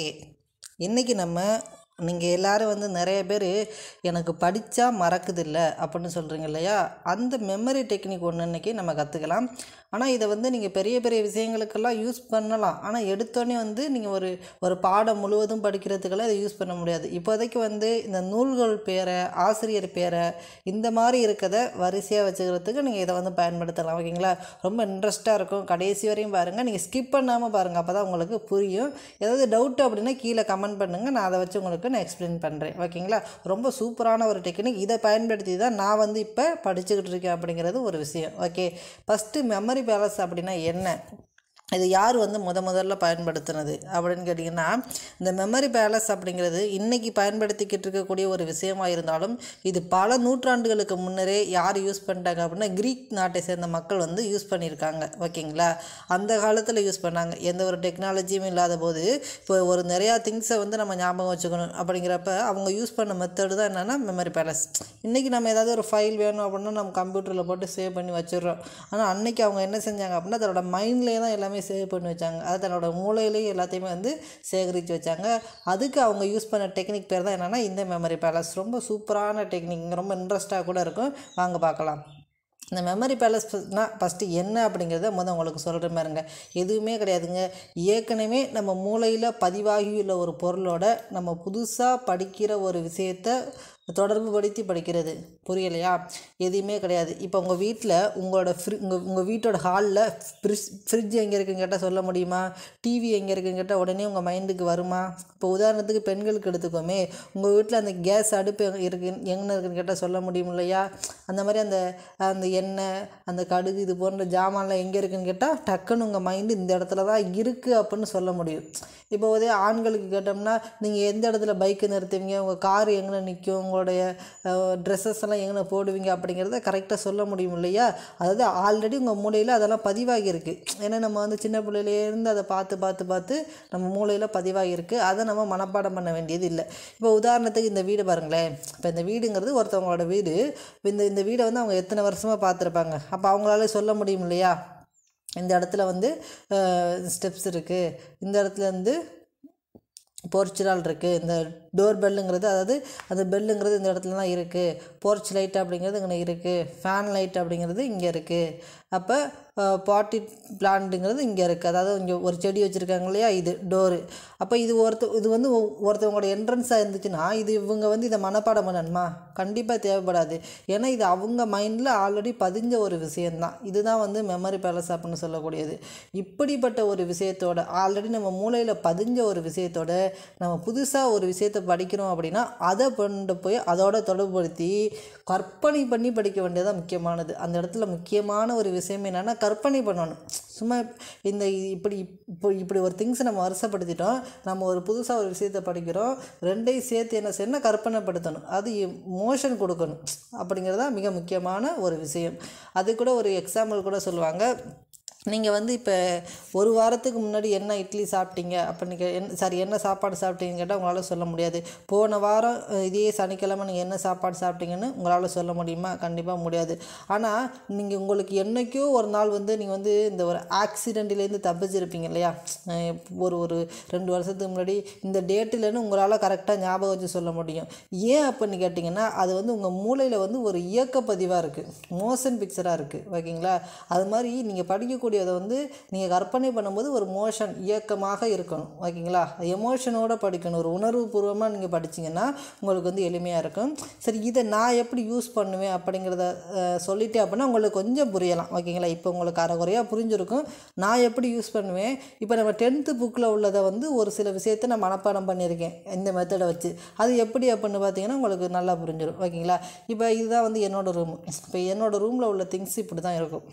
okay இன்றைக்கி நம்ம நீங்கள் எல்லோரும் வந்து நிறைய பேர் எனக்கு படித்தா மறக்குது இல்லை அப்படின்னு சொல்கிறீங்க இல்லையா அந்த மெமரி டெக்னிக் ஒன்று இன்றைக்கி நம்ம கற்றுக்கலாம் ஆனால் இதை வந்து நீங்கள் பெரிய பெரிய விஷயங்களுக்கெல்லாம் யூஸ் பண்ணலாம் ஆனால் எடுத்தோடனே வந்து நீங்கள் ஒரு ஒரு பாடம் முழுவதும் படிக்கிறதுக்கெல்லாம் இதை யூஸ் பண்ண முடியாது இப்போதைக்கு வந்து இந்த நூல்கள் பேரை ஆசிரியர் பேரை இந்த மாதிரி இருக்கிறத வரிசையாக வச்சுக்கிறதுக்கு நீங்கள் இதை வந்து பயன்படுத்தலாம் ஓகேங்களா ரொம்ப இன்ட்ரெஸ்ட்டாக இருக்கும் கடைசி வரையும் பாருங்கள் நீங்கள் ஸ்கிப் பண்ணாமல் பாருங்கள் அப்போ தான் உங்களுக்கு புரியும் ஏதாவது டவுட் அப்படின்னா கீழே கமெண்ட் பண்ணுங்கள் நான் அதை வச்சு உங்களுக்கு நான் எக்ஸ்பிளைன் பண்ணுறேன் ஓகேங்களா ரொம்ப சூப்பரான ஒரு டெக்னிக் இதை பயன்படுத்தி தான் நான் வந்து இப்போ படிச்சுக்கிட்டு இருக்கேன் அப்படிங்கிறது ஒரு விஷயம் ஓகே ஃபஸ்ட்டு மெமரி மாதிரி பேலஸ் அப்படின்னா என்ன இது யார் வந்து முத முதல்ல பயன்படுத்தினது அப்படின்னு கேட்டிங்கன்னா இந்த மெமரி பேலஸ் அப்படிங்கிறது இன்றைக்கி பயன்படுத்திக்கிட்டு இருக்கக்கூடிய ஒரு விஷயமாக இருந்தாலும் இது பல நூற்றாண்டுகளுக்கு முன்னரே யார் யூஸ் பண்ணிட்டாங்க அப்படின்னா க்ரீக் நாட்டை சேர்ந்த மக்கள் வந்து யூஸ் பண்ணியிருக்காங்க ஓகேங்களா அந்த காலத்தில் யூஸ் பண்ணாங்க எந்த ஒரு டெக்னாலஜியும் இல்லாத போது இப்போ ஒரு நிறையா திங்ஸை வந்து நம்ம ஞாபகம் வச்சுக்கணும் அப்படிங்கிறப்ப அவங்க யூஸ் பண்ண மெத்தடு தான் என்னென்னா மெமரி பேலஸ் இன்றைக்கி நம்ம ஏதாவது ஒரு ஃபைல் வேணும் அப்படின்னா நம்ம கம்ப்யூட்டரில் போட்டு சேவ் பண்ணி வச்சிடுறோம் ஆனால் அன்றைக்கி அவங்க என்ன செஞ்சாங்க அப்படின்னா அதோட மைண்ட்லேயே தான் எல்லாமே எல்லாமே சேவ் பண்ணி வச்சாங்க அதை தன்னோட மூளையிலேயே எல்லாத்தையுமே வந்து சேகரித்து வச்சாங்க அதுக்கு அவங்க யூஸ் பண்ண டெக்னிக் பேர் தான் என்னென்னா இந்த மெமரி பேலஸ் ரொம்ப சூப்பரான டெக்னிக் ரொம்ப இன்ட்ரெஸ்ட்டாக கூட இருக்கும் வாங்க பார்க்கலாம் இந்த மெமரி பேலஸ்னால் ஃபஸ்ட்டு என்ன அப்படிங்கிறத முதல் உங்களுக்கு சொல்கிற மாதிரிங்க எதுவுமே கிடையாதுங்க ஏற்கனவே நம்ம மூளையில் பதிவாகி உள்ள ஒரு பொருளோட நம்ம புதுசாக படிக்கிற ஒரு விஷயத்த தொடர்பு படுத்தி படிக்கிறது புரியலையா எதுவுமே கிடையாது இப்போ உங்கள் வீட்டில் உங்களோட ஃப்ரி உங்கள் உங்கள் வீட்டோட ஹாலில் ஃப்ரிட்ஜ் ஃப்ரிட்ஜ் எங்கே இருக்குன்னு கேட்டால் சொல்ல முடியுமா டிவி எங்கே இருக்குன்னு கேட்டால் உடனே உங்கள் மைண்டுக்கு வருமா இப்போ உதாரணத்துக்கு பெண்களுக்கு எடுத்துக்கோமே உங்கள் வீட்டில் அந்த கேஸ் அடுப்பு இருக்கு எங்கே இருக்குன்னு கேட்டால் சொல்ல முடியும் இல்லையா அந்த மாதிரி அந்த அந்த எண்ணெய் அந்த கடுகு இது போன்ற ஜாமான்லாம் எங்கே இருக்குன்னு கேட்டால் டக்குன்னு உங்கள் மைண்டு இந்த இடத்துல தான் இருக்குது அப்படின்னு சொல்ல முடியும் இப்போ உதய ஆண்களுக்கு கேட்டோம்னா நீங்கள் எந்த இடத்துல பைக்கு நிறுத்துவீங்க உங்கள் கார் எங்கே நிற்கும் உங்கள் உங்களுடைய ட்ரெஸ்ஸஸ் எல்லாம் எங்கே போடுவீங்க அப்படிங்கிறத கரெக்டாக சொல்ல முடியும் இல்லையா அதாவது ஆல்ரெடி உங்கள் மூலையில் அதெல்லாம் பதிவாகியிருக்கு ஏன்னா நம்ம வந்து சின்ன பிள்ளையிலேருந்து அதை பார்த்து பார்த்து பார்த்து நம்ம மூலையில் பதிவாகியிருக்கு அதை நம்ம மனப்பாடம் பண்ண வேண்டியது இல்லை இப்போ உதாரணத்துக்கு இந்த வீடு பாருங்களேன் இப்போ இந்த வீடுங்கிறது ஒருத்தவங்களோட வீடு இந்த இந்த வீடை வந்து அவங்க எத்தனை வருஷமாக பார்த்துருப்பாங்க அப்போ அவங்களால சொல்ல முடியும் இல்லையா இந்த இடத்துல வந்து ஸ்டெப்ஸ் இருக்குது இந்த இடத்துல வந்து போர்ச்சுலால் இருக்குது இந்த டோர் பெல்லுங்கிறது அதாவது அந்த பெல்லுங்கிறது இந்த இடத்துல தான் இருக்குது போர்ச் லைட் அப்படிங்கிறது இங்கே இருக்குது ஃபேன் லைட் அப்படிங்கிறது இங்கே இருக்குது அப்போ பாட்டி பிளான்ட்டுங்கிறது இங்கே இருக்குது அதாவது இங்கே ஒரு செடி வச்சுருக்காங்க இல்லையா இது டோரு அப்போ இது ஒருத்த இது வந்து ஒருத்தவங்களோட என்ட்ரன்ஸாக இருந்துச்சுன்னா இது இவங்க வந்து இதை மனப்பாடம் பண்ணணுமா கண்டிப்பாக தேவைப்படாது ஏன்னா இது அவங்க மைண்டில் ஆல்ரெடி பதிஞ்ச ஒரு விஷயந்தான் இதுதான் வந்து மெமரி பேலஸ் அப்படின்னு சொல்லக்கூடியது இப்படிப்பட்ட ஒரு விஷயத்தோட ஆல்ரெடி நம்ம மூளையில் பதிஞ்ச ஒரு விஷயத்தோட நம்ம புதுசாக ஒரு விஷயத்தை படிக்கிறோம் அப்படின்னா அதை கொண்டு போய் அதோட தொடர்புபடுத்தி கற்பனை பண்ணி படிக்க வேண்டியதான் முக்கியமானது அந்த இடத்துல முக்கியமான ஒரு விஷயம் என்னென்னா கற்பனை பண்ணணும் சும்மா இந்த இப்படி இப்போ இப்படி ஒரு திங்ஸை நம்ம வருஷப்படுத்திட்டோம் நம்ம ஒரு புதுசாக ஒரு விஷயத்தை படிக்கிறோம் ரெண்டையும் சேர்த்து என்ன செய்யணும் கற்பனைப்படுத்தணும் அது மோஷன் கொடுக்கணும் அப்படிங்கிறது தான் மிக முக்கியமான ஒரு விஷயம் அது கூட ஒரு எக்ஸாம்பிள் கூட சொல்லுவாங்க நீங்கள் வந்து இப்போ ஒரு வாரத்துக்கு முன்னாடி என்ன இட்லி சாப்பிட்டீங்க அப்படின்னு கே என் சாரி என்ன சாப்பாடு சாப்பிட்டீங்கன்னு கேட்டால் உங்களால் சொல்ல முடியாது போன வாரம் இதே சனிக்கிழமை நீங்கள் என்ன சாப்பாடு சாப்பிட்டீங்கன்னு உங்களால் சொல்ல முடியுமா கண்டிப்பாக முடியாது ஆனால் நீங்கள் உங்களுக்கு என்றைக்கோ ஒரு நாள் வந்து நீங்கள் வந்து இந்த ஒரு ஆக்சிடெண்ட்லேருந்து தப்பிச்சிருப்பீங்க இல்லையா ஒரு ஒரு ரெண்டு வருஷத்துக்கு முன்னாடி இந்த டேட்டில்னு உங்களால் கரெக்டாக ஞாபகம் வச்சு சொல்ல முடியும் ஏன் அப்படின்னு கேட்டிங்கன்னா அது வந்து உங்கள் மூளையில் வந்து ஒரு இயக்கப்பதிவாக இருக்குது மோஷன் பிக்சராக இருக்குது ஓகேங்களா அது மாதிரி நீங்கள் படிக்கக்கூடிய படிக்கக்கூடியதை வந்து நீங்கள் கற்பனை பண்ணும்போது ஒரு மோஷன் இயக்கமாக இருக்கணும் ஓகேங்களா எமோஷனோடு படிக்கணும் ஒரு உணர்வு பூர்வமாக நீங்கள் படித்தீங்கன்னா உங்களுக்கு வந்து எளிமையாக இருக்கும் சரி இதை நான் எப்படி யூஸ் பண்ணுவேன் அப்படிங்கிறத சொல்லிட்டேன் அப்படின்னா உங்களுக்கு கொஞ்சம் புரியலாம் ஓகேங்களா இப்போ உங்களுக்கு அரைகுறையாக புரிஞ்சிருக்கும் நான் எப்படி யூஸ் பண்ணுவேன் இப்போ நம்ம டென்த்து புக்கில் உள்ளதை வந்து ஒரு சில விஷயத்தை நான் மனப்பாடம் பண்ணியிருக்கேன் இந்த மெத்தடை வச்சு அது எப்படி அப்படின்னு பார்த்தீங்கன்னா உங்களுக்கு நல்லா புரிஞ்சிடும் ஓகேங்களா இப்போ இதுதான் வந்து என்னோடய ரூம் இப்போ என்னோடய ரூமில் உள்ள திங்ஸ் இப்படி தான் இருக்கும்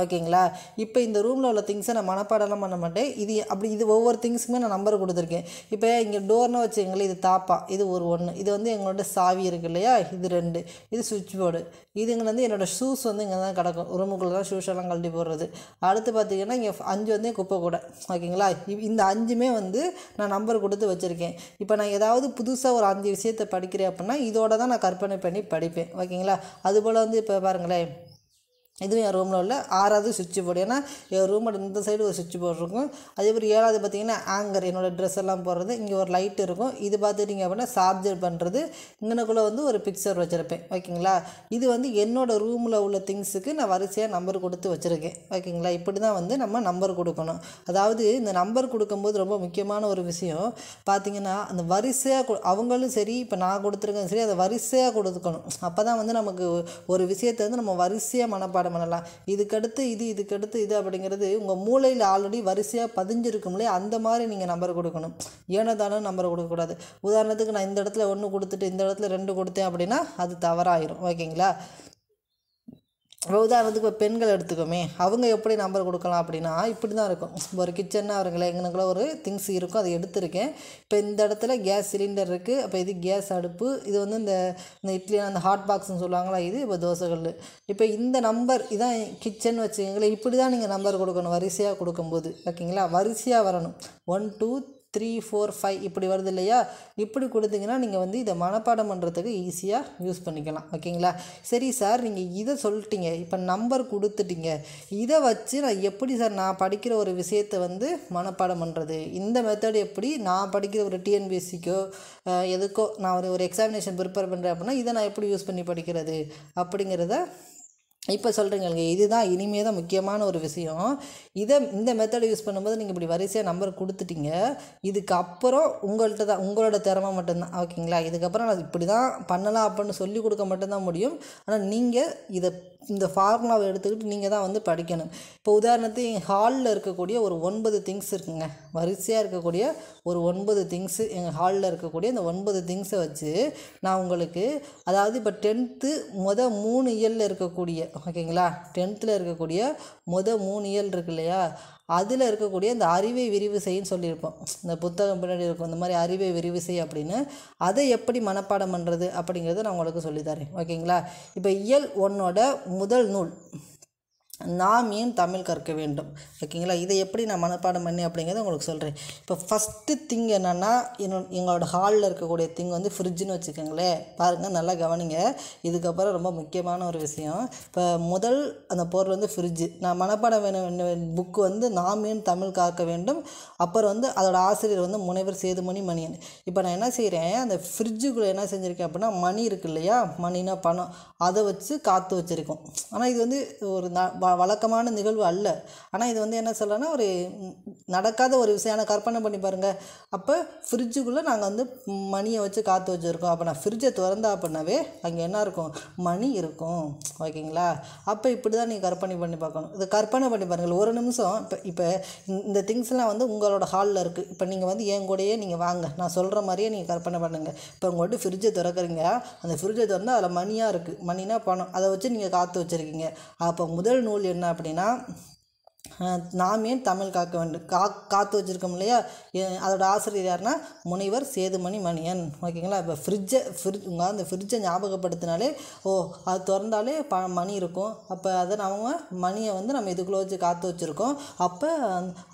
ஓகேங்களா இப்போ இந்த ரூமில் உள்ள திங்ஸை நான் மனப்பாடெல்லாம் பண்ண மாட்டேன் இது அப்படி இது ஒவ்வொரு திங்ஸுமே நான் நம்பர் கொடுத்துருக்கேன் இப்போ இங்கே டோர்னு வச்சுங்களேன் இது தாப்பா இது ஒரு ஒன்று இது வந்து எங்களோட சாவி இருக்குது இல்லையா இது ரெண்டு இது சுவிட்ச் போர்டு இதுங்க வந்து என்னோடய ஷூஸ் வந்து இங்கே தான் கிடக்கும் ரூமுக்குள்ளே தான் ஷூஸ் எல்லாம் கழட்டி போடுறது அடுத்து பார்த்திங்கன்னா இங்கே அஞ்சு வந்து குப்பை கூட ஓகேங்களா இந்த அஞ்சுமே வந்து நான் நம்பர் கொடுத்து வச்சுருக்கேன் இப்போ நான் ஏதாவது புதுசாக ஒரு அஞ்சு விஷயத்தை படிக்கிறேன் அப்படின்னா இதோட தான் நான் கற்பனை பண்ணி படிப்பேன் ஓகேங்களா அதுபோல் வந்து இப்போ பாருங்களேன் இதுவும் என் ரூமில் உள்ள ஆறாவது சுவிட்ச் போர்டு ஏன்னா என் ரூமோட இந்த சைடு ஒரு சுவிட்ச் போர்டு இருக்கும் அதேபோல் ஏழாவது பார்த்தீங்கன்னா ஆங்கர் என்னோடய ட்ரெஸ் எல்லாம் போடுறது இங்கே ஒரு லைட் இருக்கும் இது பார்த்துட்டிங்க அப்படின்னா சார்ஜர் பண்ணுறது இங்கனக்குள்ளே வந்து ஒரு பிக்சர் வச்சுருப்பேன் ஓகேங்களா இது வந்து என்னோடய ரூமில் உள்ள திங்ஸுக்கு நான் வரிசையாக நம்பர் கொடுத்து வச்சுருக்கேன் ஓகேங்களா இப்படி தான் வந்து நம்ம நம்பர் கொடுக்கணும் அதாவது இந்த நம்பர் கொடுக்கும்போது ரொம்ப முக்கியமான ஒரு விஷயம் பார்த்திங்கன்னா அந்த வரிசையாக அவங்களும் சரி இப்போ நான் கொடுத்துருக்கேன் சரி அதை வரிசையாக கொடுத்துக்கணும் அப்போ தான் வந்து நமக்கு ஒரு விஷயத்தை வந்து நம்ம வரிசையாக மனப்பாடு பாடம் பண்ணலாம் இதுக்கடுத்து இது இதுக்கடுத்து இது அப்படிங்கிறது உங்கள் மூளையில் ஆல்ரெடி வரிசையாக பதிஞ்சிருக்கும்லே அந்த மாதிரி நீங்கள் நம்பர் கொடுக்கணும் ஏனோ நம்பர் கொடுக்கக்கூடாது உதாரணத்துக்கு நான் இந்த இடத்துல ஒன்று கொடுத்துட்டு இந்த இடத்துல ரெண்டு கொடுத்தேன் அப்படின்னா அது தவறாயிரும் ஓகேங்களா உதாரணத்துக்கு இப்போ பெண்கள் எடுத்துக்கோமே அவங்க எப்படி நம்பர் கொடுக்கலாம் அப்படின்னா இப்படி தான் இருக்கும் இப்போ ஒரு கிச்சன்னா அவருங்களே எங்கனுக்குள்ள ஒரு திங்ஸ் இருக்கும் அதை எடுத்திருக்கேன் இப்போ இந்த இடத்துல கேஸ் சிலிண்டர் இருக்குது அப்போ இது கேஸ் அடுப்பு இது வந்து இந்த இந்த இட்லி அந்த ஹாட் பாக்ஸ்னு சொல்லுவாங்களா இது இப்போ தோசைகள் இப்போ இந்த நம்பர் இதான் கிச்சன் வச்சுக்கங்களேன் இப்படி தான் நீங்கள் நம்பர் கொடுக்கணும் வரிசையாக கொடுக்கும்போது ஓகேங்களா வரிசையாக வரணும் one two three four five இப்படி வருது இல்லையா இப்படி கொடுத்தீங்கன்னா நீங்கள் வந்து இதை மனப்பாடம் பண்ணுறதுக்கு ஈஸியாக யூஸ் பண்ணிக்கலாம் ஓகேங்களா சரி சார் நீங்கள் இதை சொல்லிட்டீங்க இப்போ நம்பர் கொடுத்துட்டீங்க இதை வச்சு நான் எப்படி சார் நான் படிக்கிற ஒரு விஷயத்தை வந்து மனப்பாடம் பண்ணுறது இந்த மெத்தட் எப்படி நான் படிக்கிற ஒரு டிஎன்பிஎஸ்சிக்கோ எதுக்கோ நான் ஒரு ஒரு எக்ஸாமினேஷன் ப்ரிப்பேர் பண்ணுறேன் அப்படின்னா இதை நான் எப்படி யூஸ் பண்ணி படிக்கிறது அப்படிங்கிறத இப்போ சொல்கிறீங்க இதுதான் இனிமே தான் முக்கியமான ஒரு விஷயம் இதை இந்த மெத்தடை யூஸ் பண்ணும்போது நீங்கள் இப்படி வரிசையாக நம்பர் கொடுத்துட்டீங்க இதுக்கப்புறம் உங்கள்கிட்ட தான் உங்களோட திறமை மட்டும்தான் ஓகேங்களா இதுக்கப்புறம் நான் இப்படி தான் பண்ணலாம் அப்படின்னு சொல்லி கொடுக்க மட்டும்தான் முடியும் ஆனால் நீங்கள் இதை இந்த ஃபார்முலாவை எடுத்துக்கிட்டு நீங்கள் தான் வந்து படிக்கணும் இப்போ உதாரணத்துக்கு எங்கள் ஹாலில் இருக்கக்கூடிய ஒரு ஒன்பது திங்ஸ் இருக்குங்க வரிசையாக இருக்கக்கூடிய ஒரு ஒன்பது திங்ஸு எங்கள் ஹாலில் இருக்கக்கூடிய இந்த ஒன்பது திங்ஸை வச்சு நான் உங்களுக்கு அதாவது இப்போ டென்த்து மொத மூணு இயலில் இருக்கக்கூடிய ஓகேங்களா டென்த்தில் இருக்கக்கூடிய மொதல் மூணு இயல் இருக்கு இல்லையா அதில் இருக்கக்கூடிய இந்த அறிவை விரிவு செய்ன்னு சொல்லியிருப்போம் இந்த புத்தகம் பின்னாடி இருக்கும் இந்த மாதிரி அறிவை விரிவு செய் அப்படின்னு அதை எப்படி மனப்பாடம் பண்ணுறது அப்படிங்கிறத நான் உங்களுக்கு சொல்லித்தரேன் ஓகேங்களா இப்போ இயல் ஒன்னோட முதல் நூல் நாம் ஏன் தமிழ் கற்க வேண்டும் ஓகேங்களா இதை எப்படி நான் மனப்பாடம் பண்ணி அப்படிங்கிறத உங்களுக்கு சொல்கிறேன் இப்போ ஃபஸ்ட்டு திங் என்னென்னா என்னோட எங்களோட ஹாலில் இருக்கக்கூடிய திங் வந்து ஃப்ரிட்ஜுன்னு வச்சுக்கோங்களேன் பாருங்கள் நல்லா கவனிங்க இதுக்கப்புறம் ரொம்ப முக்கியமான ஒரு விஷயம் இப்போ முதல் அந்த பொருள் வந்து ஃப்ரிட்ஜு நான் மனப்பாடம் வேணும் புக்கு வந்து நாம் ஏன் தமிழ் காக்க வேண்டும் அப்புறம் வந்து அதோட ஆசிரியர் வந்து முனைவர் சேதுமணி மணியன் இப்போ நான் என்ன செய்கிறேன் அந்த ஃப்ரிட்ஜுக்குள்ளே என்ன செஞ்சுருக்கேன் அப்படின்னா மணி இருக்குது இல்லையா மணினா பணம் அதை வச்சு காற்று வச்சுருக்கோம் ஆனால் இது வந்து ஒரு வழக்கமான நிகழ்வு அல்ல ஆனால் இது வந்து என்ன சொல்லலாம்னா ஒரு நடக்காத ஒரு விஷயம் கற்பனை பண்ணி பாருங்கள் அப்போ ஃப்ரிட்ஜுக்குள்ளே நாங்கள் வந்து மணியை வச்சு காற்று வச்சுருக்கோம் அப்போ நான் ஃப்ரிட்ஜை திறந்தா அப்படின்னாவே அங்கே என்ன இருக்கும் மணி இருக்கும் ஓகேங்களா அப்போ இப்படி தான் நீங்கள் கற்பனை பண்ணி பார்க்கணும் இதை கற்பனை பண்ணி பாருங்கள் ஒரு நிமிஷம் இப்போ இப்போ இந்த திங்ஸ்லாம் வந்து உங்களோட ஹாலில் இருக்குது இப்போ நீங்கள் வந்து என் கூடயே நீங்கள் வாங்க நான் சொல்கிற மாதிரியே நீங்கள் கற்பனை பண்ணுங்கள் இப்போ உங்கள்கிட்ட ஃப்ரிட்ஜை திறக்கிறீங்க அந்த ஃப்ரிட்ஜை திறந்தால் அதில் மணியாக இருக்குது மணினா பணம் அதை வச்சு நீங்கள் காற்று வச்சுருக்கீங்க அப்போ முதல் நூல் என்ன அப்படின்னா நாம் ஏன் தமிழ் காக்க வேண்டும் கா காத்து வச்சுருக்கோம் இல்லையா அதோடய ஆசிரியர் யாருன்னா முனைவர் சேதுமணி மணியன் ஓகேங்களா இப்போ ஃப்ரிட்ஜை ஃப்ரிட்ஜ் உங்கள் அந்த ஃப்ரிட்ஜை ஞாபகப்படுத்தினாலே ஓ அது திறந்தாலே ப மணி இருக்கும் அப்போ அதை நம்ம மணியை வந்து நம்ம இதுக்குள்ளே வச்சு காத்து வச்சுருக்கோம் அப்போ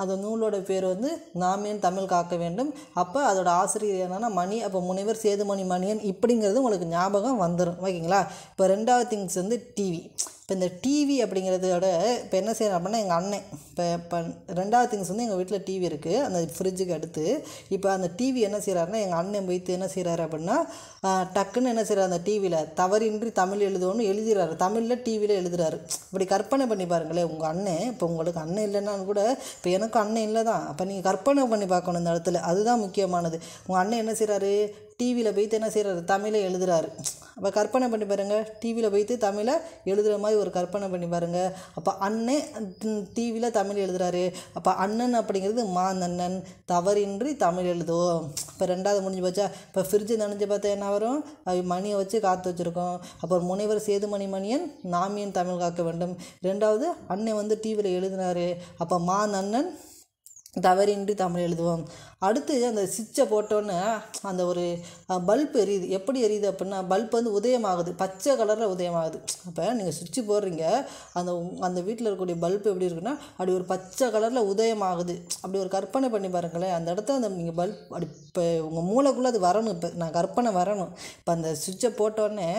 அந்த நூலோட பேர் வந்து நாம் ஏன் தமிழ் காக்க வேண்டும் அப்போ அதோடய ஆசிரியர் என்னென்னா மணி அப்போ முனைவர் சேதுமணி மணியன் இப்படிங்கிறது உங்களுக்கு ஞாபகம் வந்துடும் ஓகேங்களா இப்போ ரெண்டாவது திங்ஸ் வந்து டிவி இப்போ இந்த டிவி அப்படிங்கிறதோட இப்போ என்ன செய்யணும் அப்படின்னா எங்கள் அண்ணன் இப்போ இப்போ ரெண்டாவது திங்ஸ் வந்து எங்கள் வீட்டில் டிவி இருக்குது அந்த ஃப்ரிட்ஜுக்கு அடுத்து இப்போ அந்த டிவி என்ன செய்கிறாருன்னா எங்கள் அண்ணன் போய்த்து என்ன செய்கிறாரு அப்படின்னா டக்குன்னு என்ன செய்கிறார் அந்த டிவியில் தவறின்றி தமிழ் எழுதுவோன்னு எழுதுகிறாரு தமிழில் டிவியில் எழுதுறாரு இப்படி கற்பனை பண்ணி பாருங்களேன் உங்கள் அண்ணன் இப்போ உங்களுக்கு அண்ணன் இல்லைன்னாலும் கூட இப்போ எனக்கும் அண்ணன் இல்லை தான் அப்போ நீங்கள் கற்பனை பண்ணி பார்க்கணும் இந்த இடத்துல அதுதான் முக்கியமானது உங்கள் அண்ணன் என்ன செய்கிறாரு டிவியில் போய்த்து என்ன செய்கிறாரு தமிழை எழுதுகிறாரு அப்போ கற்பனை பண்ணி பாருங்கள் டிவியில் போய்த்து தமிழை எழுதுகிற மாதிரி ஒரு கற்பனை பண்ணி பாருங்கள் அப்போ அண்ணன் டிவியில் தமிழ் எழுதுகிறாரு அப்போ அண்ணன் அப்படிங்கிறது மாந்தண்ணன் தவறின்றி தமிழ் எழுதுவோம் இப்போ ரெண்டாவது முடிஞ்சு போச்சா இப்போ ஃப்ரிட்ஜு நினைஞ்சு பார்த்தா என்ன வரும் மணியை வச்சு காத்து வச்சுருக்கோம் அப்புறம் முனைவர் சேதுமணி மணியன் நாமியன் தமிழ் காக்க வேண்டும் ரெண்டாவது அண்ணன் வந்து டிவியில் எழுதினார் அப்போ மா நன்னன் தவறின்றி தமிழ் எழுதுவோம் அடுத்து அந்த சுவிட்சை போட்டோன்னே அந்த ஒரு பல்ப் எரியுது எப்படி எரியுது அப்படின்னா பல்ப் வந்து உதயமாகுது பச்சை கலரில் உதயமாகுது அப்போ நீங்கள் சுவிட்சு போடுறீங்க அந்த அந்த வீட்டில் இருக்கக்கூடிய பல்ப் எப்படி இருக்குன்னா அப்படி ஒரு பச்சை கலரில் உதயமாகுது அப்படி ஒரு கற்பனை பண்ணி பாருங்களேன் அந்த இடத்த அந்த நீங்கள் பல்ப் அப்படி இப்போ உங்கள் மூளைக்குள்ளே அது வரணும் இப்போ நான் கற்பனை வரணும் இப்போ அந்த சுவிட்சை போட்டோன்னே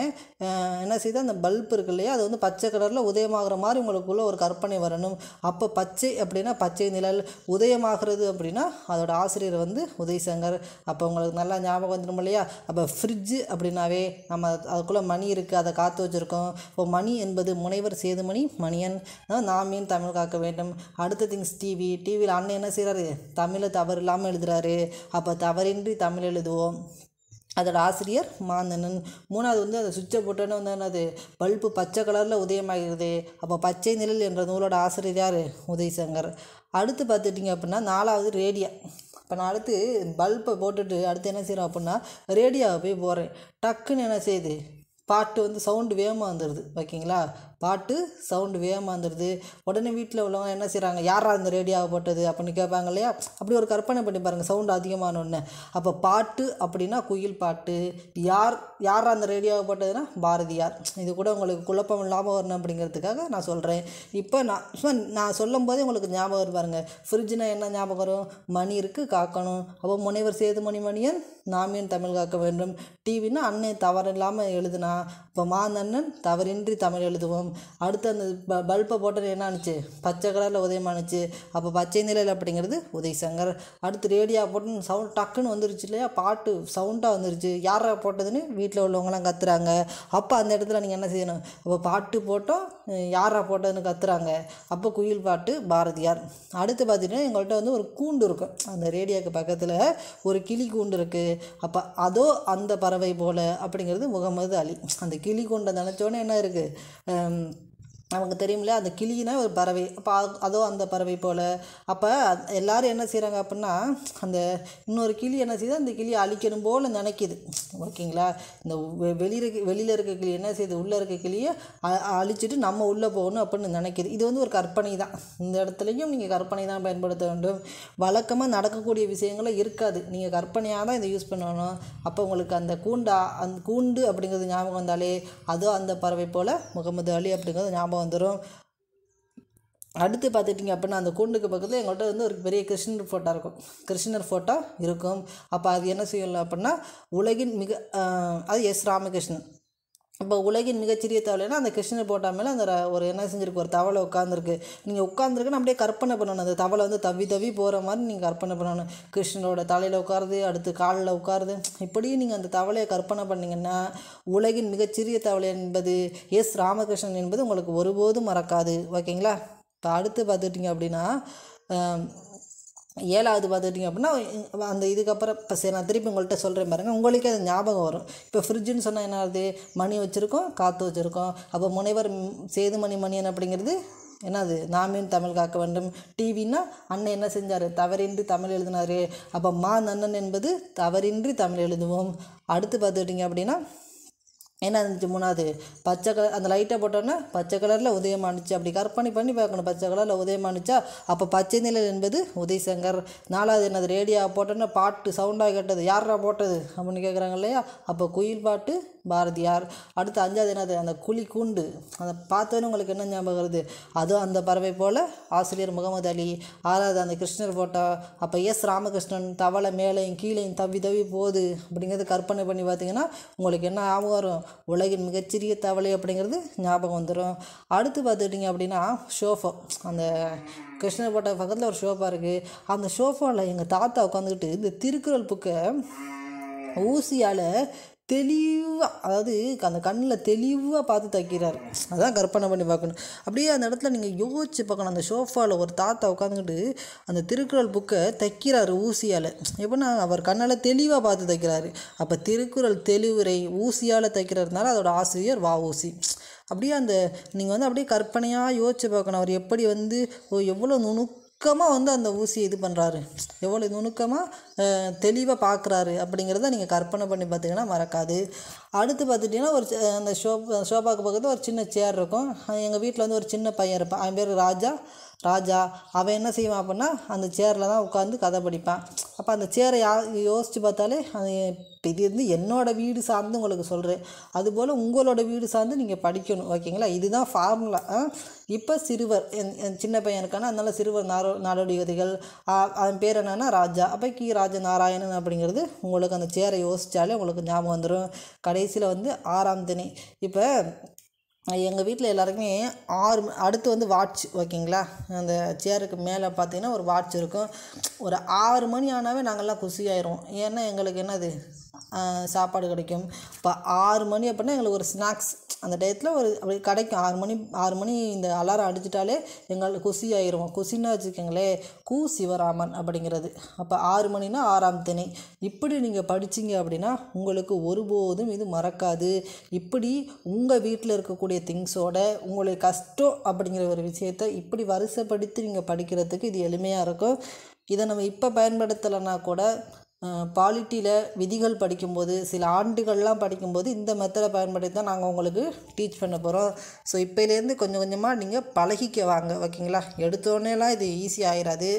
என்ன செய்தால் அந்த பல்ப் இருக்கு இல்லையா அது வந்து பச்சை கலரில் உதயமாகிற மாதிரி உங்களுக்குள்ளே ஒரு கற்பனை வரணும் அப்போ பச்சை அப்படின்னா பச்சை நிழல் உதயமாகிறது அப்படின்னா அதோட ஆசிரியர் ஆசிரியர் வந்து உதயசங்கர் அப்போ உங்களுக்கு நல்லா ஞாபகம் வந்துடும் இல்லையா அப்போ ஃப்ரிட்ஜு அப்படின்னாவே நம்ம அதுக்குள்ளே மணி இருக்குது அதை காத்து வச்சுருக்கோம் இப்போ மணி என்பது முனைவர் சேதுமணி மணியன் நாமியும் தமிழ் காக்க வேண்டும் அடுத்த திங்ஸ் டிவி டிவியில் அண்ணன் என்ன செய்கிறாரு தமிழை தவறு இல்லாமல் எழுதுகிறாரு அப்போ தவறின்றி தமிழ் எழுதுவோம் அதோட ஆசிரியர் மாந்தனன் மூணாவது வந்து அந்த சுவிட்சை போட்டோன்னு வந்து என்னது பல்பு பச்சை கலரில் உதயமாகிறது அப்போ பச்சை நிழல் என்ற நூலோட ஆசிரியர் யார் உதயசங்கர் அடுத்து பார்த்துட்டிங்க அப்படின்னா நாலாவது ரேடியோ இப்போ நான் அடுத்து பல்பை போட்டுட்டு அடுத்து என்ன செய்கிறேன் அப்படின்னா ரேடியோவை போய் போகிறேன் டக்குன்னு என்ன செய்யுது பாட்டு வந்து சவுண்டு வேகமாக வந்துடுது ஓகேங்களா பாட்டு சவுண்டு வேகமாக இருந்துருது உடனே வீட்டில் உள்ளவங்க என்ன செய்கிறாங்க யாரா இந்த ரேடியோவை போட்டது அப்படின்னு கேட்பாங்க இல்லையா அப்படி ஒரு கற்பனை பண்ணி பாருங்கள் சவுண்டு ஒன்று அப்போ பாட்டு அப்படின்னா குயில் பாட்டு யார் யாரா அந்த ரேடியோவை போட்டதுன்னா பாரதியார் இது கூட உங்களுக்கு குழப்பம் இல்லாமல் வரணும் அப்படிங்கிறதுக்காக நான் சொல்கிறேன் இப்போ நான் சும்மா நான் சொல்லும் போதே உங்களுக்கு ஞாபகம் இருப்பாருங்க ஃப்ரிட்ஜ்னா என்ன ஞாபகம் வரும் மணி இருக்குது காக்கணும் அப்போ முனைவர் சேதுமணி மணியன் நாமியன் தமிழ் காக்க வேண்டும் டிவின்னா அண்ணன் தவறு இல்லாமல் எழுதுனா இப்போ மாந்தண்ணன் தவறின்றி தமிழ் எழுதுவோம் அடுத்து அந்த ப பல்பை போட்டது என்ன ஆணுச்சு பச்சை கலரில் உதயமானுச்சு அப்போ பச்சை நிலையில் அப்படிங்கிறது உதய் சங்கர் அடுத்து ரேடியோ போட்டு சவுண்ட் டக்குன்னு வந்துருச்சு இல்லையா பாட்டு சவுண்டாக வந்துருச்சு யாரை போட்டதுன்னு வீட்டில் உள்ளவங்களாம் கத்துறாங்க அப்போ அந்த இடத்துல நீங்கள் என்ன செய்யணும் அப்போ பாட்டு போட்டோம் யாரா போட்டதுன்னு கத்துறாங்க அப்போ குயில் பாட்டு பாரதியார் அடுத்து பார்த்திங்கன்னா எங்கள்கிட்ட வந்து ஒரு கூண்டு இருக்கும் அந்த ரேடியோக்கு பக்கத்தில் ஒரு கிளி கூண்டு இருக்குது அப்போ அதோ அந்த பறவை போல் அப்படிங்கிறது முகமது அலி அந்த கிளி கூண்டை நினச்சோன்னே என்ன இருக்குது நமக்கு தெரியும்ல அந்த கிளினா ஒரு பறவை அப்போ அதோ அந்த பறவை போல் அப்போ எல்லோரும் என்ன செய்கிறாங்க அப்படின்னா அந்த இன்னொரு கிளி என்ன செய்யுது அந்த கிளியை அழிக்கணும் போல் நினைக்கிது ஓகேங்களா இந்த வெளியில் வெளியில் இருக்க கிளி என்ன செய்யுது உள்ளே இருக்க கிளியை அழிச்சிட்டு நம்ம உள்ளே போகணும் அப்படின்னு நினைக்கிது இது வந்து ஒரு கற்பனை தான் இந்த இடத்துலையும் நீங்கள் கற்பனை தான் பயன்படுத்த வேண்டும் வழக்கமாக நடக்கக்கூடிய விஷயங்களும் இருக்காது நீங்கள் கற்பனையாக தான் இதை யூஸ் பண்ணணும் அப்போ உங்களுக்கு அந்த கூண்டா அந்த கூண்டு அப்படிங்கிறது ஞாபகம் வந்தாலே அதோ அந்த பறவை போல் முகமது அலி அப்படிங்கிறது ஞாபகம் வந்துடும் அடுத்து பார்த்துட்டிங்க அப்படின்னா அந்த கூண்டுக்கு பக்கத்தில் எங்கள்கிட்ட வந்து ஒரு பெரிய கிருஷ்ணர் ஃபோட்டோ இருக்கும் கிருஷ்ணர் ஃபோட்டோ இருக்கும் அப்போ அது என்ன செய்யலாம் அப்படின்னா உலகின் மிக அது எஸ் ராமகிருஷ்ணன் இப்போ உலகின் மிகச்சிறிய தவளைனா அந்த கிருஷ்ணர் போட்டால் மேலே அந்த ஒரு என்ன செஞ்சுருக்கு ஒரு தவளை உட்காந்துருக்கு நீங்கள் உட்காந்துருக்குன்னு அப்படியே கற்பனை பண்ணணும் அந்த தவளை வந்து தவி தவி போகிற மாதிரி நீங்கள் கற்பனை பண்ணணும் கிருஷ்ணரோட தலையில் உட்காருது அடுத்து காலில் உட்காருது இப்படியும் நீங்கள் அந்த தவளையை கற்பனை பண்ணிங்கன்னா உலகின் மிகச்சிறிய தவளை என்பது எஸ் ராமகிருஷ்ணன் என்பது உங்களுக்கு ஒருபோதும் மறக்காது ஓகேங்களா இப்போ அடுத்து பார்த்துட்டிங்க அப்படின்னா ஏழாவது பார்த்துட்டிங்க அப்படின்னா அந்த இதுக்கப்புறம் இப்போ சரி நான் திருப்பி உங்கள்கிட்ட சொல்கிறேன் பாருங்கள் உங்களுக்கே அது ஞாபகம் வரும் இப்போ ஃப்ரிட்ஜுன்னு சொன்னால் என்ன ஆகுது மணி வச்சுருக்கோம் காற்று வச்சுருக்கோம் அப்போ முனைவர் சேதுமணி மணியன் அப்படிங்கிறது என்னது நாமேன் தமிழ் காக்க வேண்டும் டிவின்னா அண்ணன் என்ன செஞ்சார் தவறின்றி தமிழ் எழுதினார் அப்போ மா நன்னன் என்பது தவறின்றி தமிழ் எழுதுவோம் அடுத்து பார்த்துக்கிட்டிங்க அப்படின்னா என்ன இருந்துச்சு மூணாவது பச்சை கலர் அந்த லைட்டை போட்டோன்னா பச்சை கலரில் உதயமானுச்சு அப்படி கற்பனை பண்ணி பார்க்கணும் பச்சை கலரில் உதயமானுச்சா அப்போ பச்சை நிழல் என்பது உதயசங்கர் நாலாவது என்னது ரேடியோ போட்டோன்னா பாட்டு சவுண்டாக கேட்டது யாரா போட்டது அப்படின்னு கேட்குறாங்க இல்லையா அப்போ குயில் பாட்டு பாரதியார் அடுத்து அஞ்சாவது என்னது அந்த குழி கூண்டு அதை பார்த்தோன்னு உங்களுக்கு என்ன ஞாபகம் வருது அதுவும் அந்த பறவை போல் ஆசிரியர் முகமது அலி ஆறாவது அந்த கிருஷ்ணர் போட்டோ அப்போ எஸ் ராமகிருஷ்ணன் தவளை மேலையும் கீழையும் தவி தவி போகுது அப்படிங்கிறது கற்பனை பண்ணி பார்த்தீங்கன்னா உங்களுக்கு என்ன ஞாபகம் வரும் உலகின் மிகச்சிறிய தவளை அப்படிங்கிறது ஞாபகம் வந்துடும் அடுத்து பார்த்துட்டிங்க அப்படின்னா ஷோஃபோ அந்த போட்ட பக்கத்தில் ஒரு ஷோஃபா இருக்குது அந்த ஷோஃபாவில் எங்கள் தாத்தா உட்காந்துக்கிட்டு இந்த திருக்குறள் புக்கை ஊசியால் தெளிவாக அதாவது அந்த கண்ணில் தெளிவாக பார்த்து தைக்கிறார் அதான் கற்பனை பண்ணி பார்க்கணும் அப்படியே அந்த இடத்துல நீங்கள் யோசிச்சு பார்க்கணும் அந்த ஷோஃபாவில் ஒரு தாத்தா உட்காந்துக்கிட்டு அந்த திருக்குறள் புக்கை தைக்கிறார் ஊசியால் எப்படின்னா அவர் கண்ணால் தெளிவாக பார்த்து தைக்கிறாரு அப்போ திருக்குறள் தெளிவுரை ஊசியால் தைக்கிறதுனால அதோட ஆசிரியர் வா ஊசி அப்படியே அந்த நீங்கள் வந்து அப்படியே கற்பனையாக யோசிச்சு பார்க்கணும் அவர் எப்படி வந்து எவ்வளோ நுணுக்க நுணுக்கமாக வந்து அந்த ஊசியை இது பண்ணுறாரு எவ்வளோ நுணுக்கமாக தெளிவாக பார்க்குறாரு அப்படிங்கிறத நீங்கள் கற்பனை பண்ணி பார்த்தீங்கன்னா மறக்காது அடுத்து பார்த்துட்டிங்கன்னா ஒரு அந்த ஷோ ஷோபாக்கு பக்கத்தில் ஒரு சின்ன சேர் இருக்கும் எங்கள் வீட்டில் வந்து ஒரு சின்ன பையன் இருப்பான் அவன் பேர் ராஜா ராஜா அவன் என்ன செய்வான் அப்படின்னா அந்த சேரில் தான் உட்காந்து கதை படிப்பான் அப்போ அந்த சேரை யா யோசித்து பார்த்தாலே அது இது வந்து என்னோடய வீடு சார்ந்து உங்களுக்கு சொல்கிறேன் அதுபோல் உங்களோட வீடு சார்ந்து நீங்கள் படிக்கணும் ஓகேங்களா இதுதான் ஃபார்முலா இப்போ சிறுவர் என் சின்ன பையன் இருக்கானா அதனால் சிறுவர் நாரோ நாடோடி கதைகள் அவன் பேர் என்னன்னா ராஜா அப்போ கி ராஜ நாராயணன் அப்படிங்கிறது உங்களுக்கு அந்த சேரை யோசித்தாலே உங்களுக்கு ஞாபகம் வந்துடும் கடைசியில் வந்து ஆறாம் தினை இப்போ எங்கள் வீட்டில் எல்லாருக்குமே ஆறு அடுத்து வந்து வாட்ச் ஓகேங்களா அந்த சேருக்கு மேலே பார்த்தீங்கன்னா ஒரு வாட்ச் இருக்கும் ஒரு ஆறு மணி ஆனாவே நாங்கள்லாம் குசியாயிரும் ஏன்னா எங்களுக்கு என்னது சாப்பாடு கிடைக்கும் இப்போ ஆறு மணி அப்படின்னா எங்களுக்கு ஒரு ஸ்நாக்ஸ் அந்த டயத்தில் ஒரு அப்படி கிடைக்கும் ஆறு மணி ஆறு மணி இந்த அலாரம் அடிச்சிட்டாலே எங்கள் குசி ஆயிரும் குசின்னா வச்சுக்கோங்களேன் கு சிவராமன் அப்படிங்கிறது அப்போ ஆறு மணினா ஆறாம் திணை இப்படி நீங்கள் படிச்சிங்க அப்படின்னா உங்களுக்கு ஒருபோதும் இது மறக்காது இப்படி உங்கள் வீட்டில் இருக்கக்கூடிய திங்ஸோட உங்களை கஷ்டம் அப்படிங்கிற ஒரு விஷயத்தை இப்படி வருஷப்படுத்தி நீங்கள் படிக்கிறதுக்கு இது எளிமையாக இருக்கும் இதை நம்ம இப்போ பயன்படுத்தலைன்னா கூட பாலிட்டியில் விதிகள் படிக்கும்போது சில ஆண்டுகள்லாம் படிக்கும்போது இந்த மெத்தடை பயன்படுத்தி தான் நாங்கள் உங்களுக்கு டீச் பண்ண போகிறோம் ஸோ இப்போலேருந்து கொஞ்சம் கொஞ்சமாக நீங்கள் பழகிக்க வாங்க ஓகேங்களா எடுத்தோடனேலாம் இது ஈஸி ஆகிடாது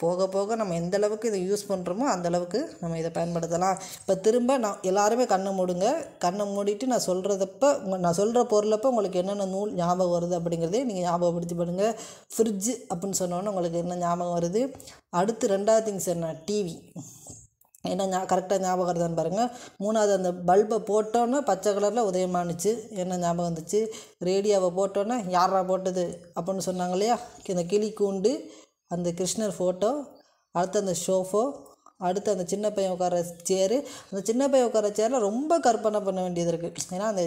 போக போக நம்ம எந்த அளவுக்கு இதை யூஸ் பண்ணுறோமோ அந்தளவுக்கு நம்ம இதை பயன்படுத்தலாம் இப்போ திரும்ப நான் எல்லாருமே கண்ணை மூடுங்க கண்ணை மூடிட்டு நான் சொல்கிறதப்ப உங்கள் நான் சொல்கிற பொருளப்போ உங்களுக்கு என்னென்ன நூல் ஞாபகம் வருது அப்படிங்கிறதே நீங்கள் ஞாபகப்படுத்தி பண்ணுங்க ஃப்ரிட்ஜு அப்படின்னு சொன்னோன்னே உங்களுக்கு என்ன ஞாபகம் வருது அடுத்து ரெண்டாவது திங்ஸ் என்ன டிவி என்ன ஞா கரெக்டாக ஞாபகம் வருதான்னு பாருங்கள் மூணாவது அந்த பல்பை போட்டோன்னே பச்சை கலரில் உதயமானுச்சு என்ன ஞாபகம் வந்துச்சு ரேடியோவை போட்டோன்னே யாரா போட்டது அப்படின்னு சொன்னாங்க இல்லையா இந்த கிளி கூண்டு அந்த கிருஷ்ணர் ஃபோட்டோ அடுத்து அந்த ஷோஃபோ அடுத்து அந்த சின்ன பையன் உட்கார சேரு அந்த சின்ன பையன் உட்கார சேரில் ரொம்ப கற்பனை பண்ண வேண்டியது இருக்குது ஏன்னா அந்த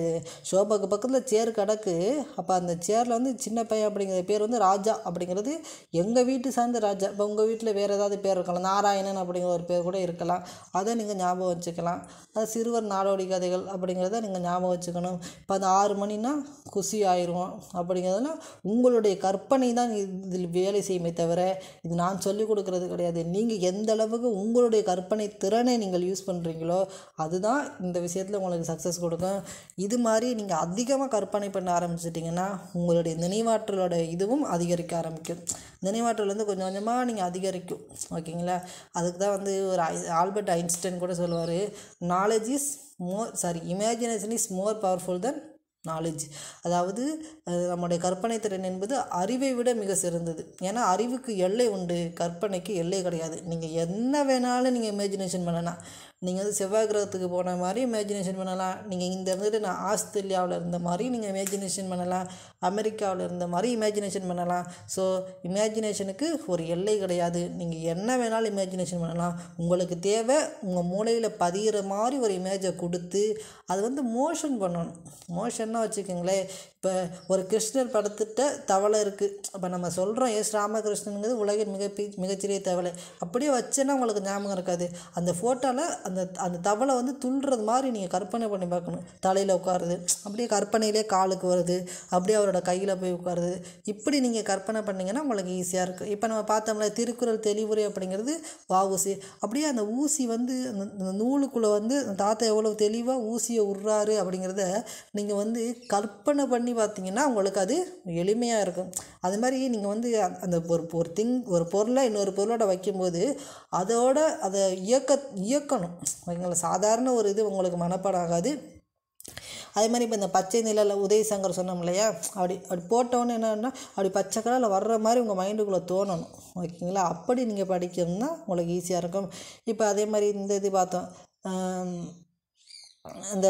ஷோபாக்கு பக்கத்தில் சேர் கிடக்கு அப்போ அந்த சேரில் வந்து சின்ன பையன் அப்படிங்கிற பேர் வந்து ராஜா அப்படிங்கிறது எங்கள் வீட்டு சார்ந்த ராஜா இப்போ உங்கள் வீட்டில் வேறு ஏதாவது பேர் இருக்கலாம் நாராயணன் அப்படிங்கிற ஒரு பேர் கூட இருக்கலாம் அதை நீங்கள் ஞாபகம் வச்சுக்கலாம் அது சிறுவர் நாடோடி கதைகள் அப்படிங்கிறத நீங்கள் ஞாபகம் வச்சுக்கணும் இப்போ அந்த ஆறு மணினால் குசி ஆயிரும் அப்படிங்கிறதுனா உங்களுடைய கற்பனை தான் இதில் வேலை செய்யுமே தவிர இது நான் சொல்லிக் கொடுக்குறது கிடையாது நீங்கள் எந்த அளவுக்கு உங்களுடைய உங்களுடைய கற்பனை திறனை நீங்கள் யூஸ் பண்ணுறீங்களோ அதுதான் இந்த விஷயத்தில் உங்களுக்கு சக்ஸஸ் கொடுக்கும் இது மாதிரி நீங்கள் அதிகமாக கற்பனை பண்ண ஆரம்பிச்சிட்டிங்கன்னா உங்களுடைய நினைவாற்றலோட இதுவும் அதிகரிக்க ஆரம்பிக்கும் நினைவாற்றல் வந்து கொஞ்சம் கொஞ்சமாக நீங்கள் அதிகரிக்கும் ஓகேங்களா அதுக்கு தான் வந்து ஒரு ஆல்பர்ட் ஐன்ஸ்டைன் கூட சொல்லுவார் knowledge is more sorry imagination is more powerful than knowledge அதாவது நம்முடைய கற்பனை திறன் என்பது அறிவை விட மிக சிறந்தது ஏன்னா அறிவுக்கு எல்லை உண்டு கற்பனைக்கு எல்லை கிடையாது நீங்கள் என்ன வேணாலும் நீங்கள் இமேஜினேஷன் பண்ணலாம் நீங்கள் வந்து செவ்வாய் கிரகத்துக்கு போன மாதிரி இமேஜினேஷன் பண்ணலாம் நீங்கள் இங்கே இருந்துட்டு நான் ஆஸ்திரேலியாவில் இருந்த மாதிரி நீங்கள் இமேஜினேஷன் பண்ணலாம் அமெரிக்காவில் இருந்த மாதிரி இமேஜினேஷன் பண்ணலாம் ஸோ இமேஜினேஷனுக்கு ஒரு எல்லை கிடையாது நீங்கள் என்ன வேணாலும் இமேஜினேஷன் பண்ணலாம் உங்களுக்கு தேவை உங்கள் மூளையில் பதிகிற மாதிரி ஒரு இமேஜை கொடுத்து அது வந்து மோஷன் பண்ணணும் மோஷன்னா வச்சுக்கோங்களேன் இப்போ ஒரு கிருஷ்ணர் படத்திட்ட தவளை இருக்குது இப்போ நம்ம சொல்கிறோம் எஸ் ராமகிருஷ்ணனுங்கிறது உலகின் மிக மிகச்சிறிய தவளை அப்படியே வச்சேன்னா உங்களுக்கு ஞாபகம் இருக்காது அந்த ஃபோட்டோவில் அந்த அந்த தவளை வந்து துள்ளுறது மாதிரி நீங்கள் கற்பனை பண்ணி பார்க்கணும் தலையில் உட்காருது அப்படியே கற்பனையிலே காலுக்கு வருது அப்படியே அவரோட கையில் போய் உட்காருது இப்படி நீங்கள் கற்பனை பண்ணிங்கன்னா உங்களுக்கு ஈஸியாக இருக்குது இப்போ நம்ம பார்த்தோம்ல திருக்குறள் தெளிவுரை அப்படிங்கிறது வா ஊசி அப்படியே அந்த ஊசி வந்து அந்த நூலுக்குள்ளே வந்து தாத்தா எவ்வளோ தெளிவாக ஊசியை உருறாரு அப்படிங்கிறத நீங்கள் வந்து கற்பனை பண்ணி பார்த்தீங்கன்னா உங்களுக்கு அது எளிமையாக இருக்கும் அது மாதிரி நீங்கள் வந்து அந்த ஒரு ஒரு திங் ஒரு பொருளை இன்னொரு பொருளோட வைக்கும்போது அதோட அதை இயக்க இயக்கணும் வைங்களா சாதாரண ஒரு இது உங்களுக்கு மனப்பாடம் ஆகாது அதே மாதிரி இப்போ இந்த பச்சை நிலையில் உதயசங்கர் சொன்னோம் இல்லையா அப்படி அப்படி போட்டோன்னு என்னென்னா அப்படி பச்சை கலரில் வர்ற மாதிரி உங்கள் மைண்டுக்குள்ளே தோணணும் ஓகேங்களா அப்படி நீங்கள் படிக்கணும்னா உங்களுக்கு ஈஸியாக இருக்கும் இப்போ அதே மாதிரி இந்த இது பார்த்தோம் இந்த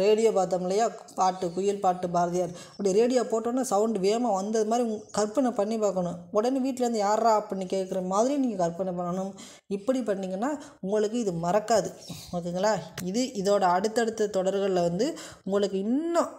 ரேடியோ பார்த்தோம் இல்லையா பாட்டு குயில் பாட்டு பாரதியார் அப்படி ரேடியோ போட்டோன்னே சவுண்டு வேகமாக வந்தது மாதிரி கற்பனை பண்ணி பார்க்கணும் உடனே வீட்டிலேருந்து யாரா அப்படின்னு கேட்குற மாதிரி நீங்கள் கற்பனை பண்ணணும் இப்படி பண்ணிங்கன்னா உங்களுக்கு இது மறக்காது ஓகேங்களா இது இதோட அடுத்தடுத்த தொடர்களில் வந்து உங்களுக்கு இன்னும்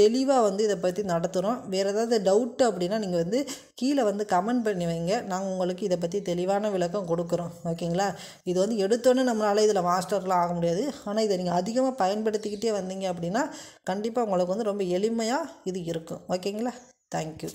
தெளிவாக வந்து இதை பற்றி நடத்துகிறோம் வேறு ஏதாவது டவுட்டு அப்படின்னா நீங்கள் வந்து கீழே வந்து கமெண்ட் பண்ணி வைங்க நாங்கள் உங்களுக்கு இதை பற்றி தெளிவான விளக்கம் கொடுக்குறோம் ஓகேங்களா இது வந்து எடுத்தோன்னே நம்மளால் இதில் மாஸ்டர்லாம் ஆக முடியாது ஆனால் இதை நீங்கள் அதிகமாக பயன்படுத்திக்கிட்டே வந்தீங்க அப்படின்னா கண்டிப்பாக உங்களுக்கு வந்து ரொம்ப எளிமையாக இது இருக்கும் ஓகேங்களா தேங்க்யூ